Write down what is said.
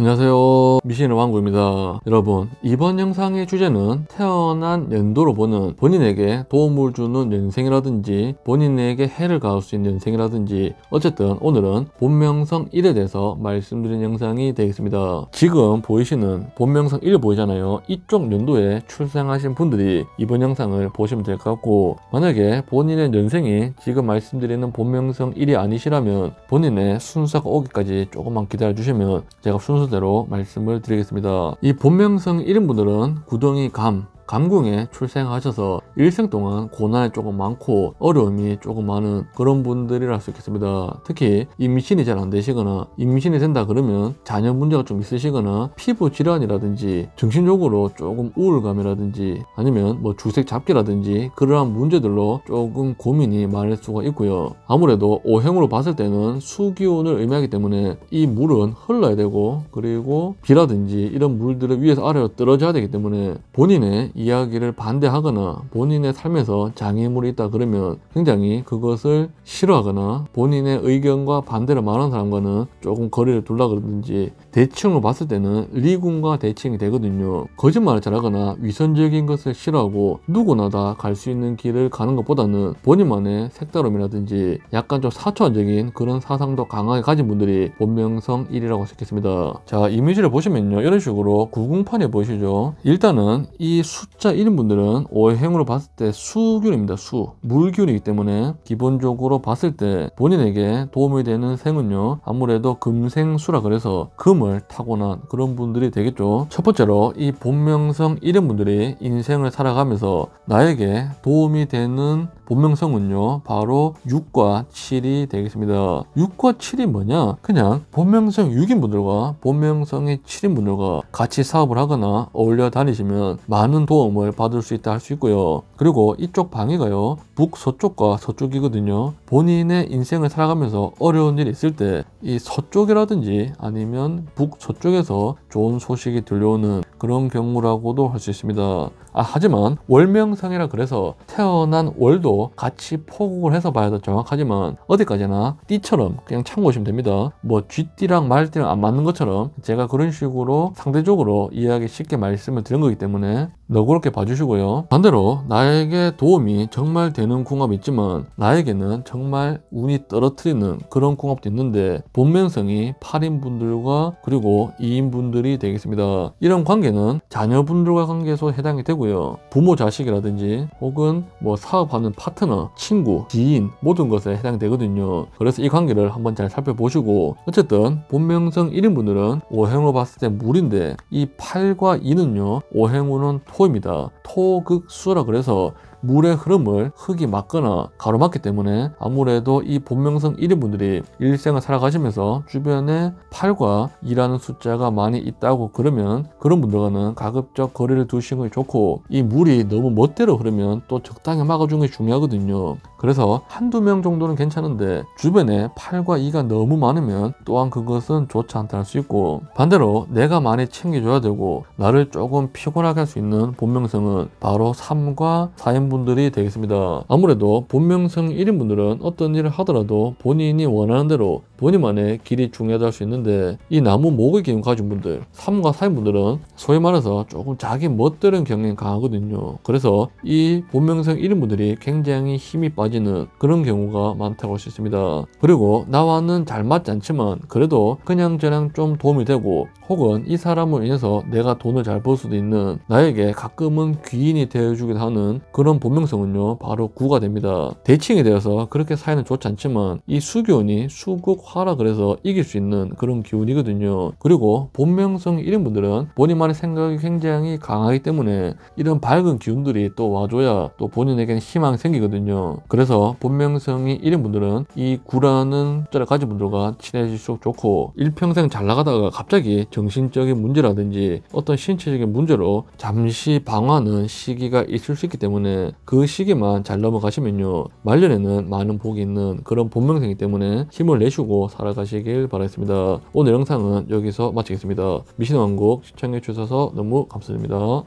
안녕하세요 미신의 왕구입니다 여러분 이번 영상의 주제는 태어난 연도로 보는 본인에게 도움을 주는 연생이라든지 본인에게 해를 가할 수 있는 연생이라든지 어쨌든 오늘은 본명성 1에 대해서 말씀드린 영상이 되겠습니다 지금 보이시는 본명성 1 보이잖아요 이쪽 연도에 출생하신 분들이 이번 영상을 보시면 될 것 같고 만약에 본인의 연생이 지금 말씀드리는 본명성 1이 아니시라면 본인의 순서가 오기까지 조금만 기다려 주시면 제가 순서 순서대로 말씀을 드리겠습니다. 이 본명성 1인분들은 구덩이 감, 감궁에 출생하셔서 일생 동안 고난이 조금 많고 어려움이 조금 많은 그런 분들이라 할 수 있겠습니다. 특히 임신이 잘 안 되시거나 임신이 된다 그러면 자녀 문제가 좀 있으시거나 피부 질환이라든지 정신적으로 조금 우울감이라든지 아니면 뭐 주색 잡기라든지 그러한 문제들로 조금 고민이 많을 수가 있고요. 아무래도 오형으로 봤을 때는 수기온을 의미하기 때문에 이 물은 흘러야 되고 그리고 비라든지 이런 물들을 위에서 아래로 떨어져야 되기 때문에 본인의 이야기를 반대하거나 본인의 삶에서 장애물이 있다 그러면 굉장히 그것을 싫어하거나 본인의 의견과 반대로 말하는 사람과는 조금 거리를 둘라 그러든지 대칭으로 봤을 때는 리군과 대칭이 되거든요. 거짓말을 잘하거나 위선적인 것을 싫어하고 누구나 다 갈 수 있는 길을 가는 것보다는 본인만의 색다름이라든지 약간 좀 사초한적인 그런 사상도 강하게 가진 분들이 본명성 1이라고 적겠습니다. 자 이미지를 보시면요. 이런 식으로 구궁판에 보시죠. 일단은 이 수, 숫자 1인 분들은 오의 행으로 봤을 때 수균입니다. 수. 물균이기 때문에 기본적으로 봤을 때 본인에게 도움이 되는 생은요. 아무래도 금생수라 그래서 금을 타고난 그런 분들이 되겠죠. 첫 번째로 이 본명성 1인 분들이 인생을 살아가면서 나에게 도움이 되는 본명성은요 바로 6과 7이 되겠습니다 6과 7이 뭐냐 그냥 본명성 6인 분들과 본명성의 7인 분들과 같이 사업을 하거나 어울려 다니시면 많은 도움을 받을 수 있다 할 수 있고요 그리고 이쪽 방위가요 북서쪽과 서쪽이거든요 본인의 인생을 살아가면서 어려운 일이 있을 때 이 서쪽이라든지 아니면 북서쪽에서 좋은 소식이 들려오는 그런 경우라고도 할 수 있습니다. 아, 하지만 월명상이라 그래서 태어난 월도 같이 포국을 해서 봐야 더 정확하지만 어디까지나 띠처럼 그냥 참고하시면 됩니다. 뭐 쥐띠랑 말띠랑 안 맞는 것처럼 제가 그런 식으로 상대적으로 이해하기 쉽게 말씀을 드린 거기 때문에 너그럽게 봐주시고요. 반대로 나에게 도움이 정말 되는 궁합이 있지만 나에게는 정말 운이 떨어뜨리는 그런 궁합도 있는데 본명성이 8인분들과 그리고 2인분들이 되겠습니다. 이런 관계 관계는 자녀분들과 관계에서 해당이 되고요. 부모 자식이라든지 혹은 뭐 사업하는 파트너, 친구, 지인 모든 것에 해당되거든요. 그래서 이 관계를 한번 잘 살펴보시고 어쨌든 본명성 1인분들은 오행으로 봤을 때 물인데 이 8과 2는요. 오행으로는 토입니다. 토극수라 그래서 물의 흐름을 흙이 막거나 가로막기 때문에 아무래도 이 본명성 1인 분들이 일생을 살아가시면서 주변에 8과 2라는 숫자가 많이 있다고 그러면 그런 분들과는 가급적 거리를 두시는 게 좋고 이 물이 너무 멋대로 흐르면 또 적당히 막아주는 게 중요하거든요. 그래서 한두 명 정도는 괜찮은데 주변에 8과 2가 너무 많으면 또한 그것은 좋지 않다 할 수 있고 반대로 내가 많이 챙겨줘야 되고 나를 조금 피곤하게 할 수 있는 본명성은 바로 3과 4인 분들이 되겠습니다. 아무래도 본명성 1인 분들은 어떤 일을 하더라도 본인이 원하는 대로 본인만의 길이 중요하다 할수 있는데 이 나무 목을 기운 가진 분들 3과 4인 분들은 소위 말해서 조금 자기 멋들은 경향이 강하거든요. 그래서 이 본명성 1인 분들이 굉장히 힘이 빠지는 그런 경우가 많다고 할 수 있습니다. 그리고 나와는 잘 맞지 않지만 그래도 그냥저냥 좀 도움이 되고 혹은 이 사람을 인해서 내가 돈을 잘 벌 수도 있는 나에게 가끔은 귀인이 되어주기도 하는 그런 본명성은요 바로 구가 됩니다. 대칭이 되어서 그렇게 사이는 좋지 않지만 이 수교운이 수국화라 그래서 이길 수 있는 그런 기운이거든요. 그리고 본명성 1인분들은 본인만의 생각이 굉장히 강하기 때문에 이런 밝은 기운들이 또 와줘야 또 본인에게는 희망이 생기거든요. 그래서 본명성이 1인분들은 이 구라는 숫자를 가진 분들과 친해질수록 좋고 일평생 잘 나가다가 갑자기 정신적인 문제라든지 어떤 신체적인 문제로 잠시 방황하는 시기가 있을 수 있기 때문에 그 시기만 잘 넘어가시면요. 말년에는 많은 복이 있는 그런 본명생이기 때문에 힘을 내시고 살아가시길 바라겠습니다. 오늘 영상은 여기서 마치겠습니다. 미신왕국 시청해주셔서 너무 감사드립니다.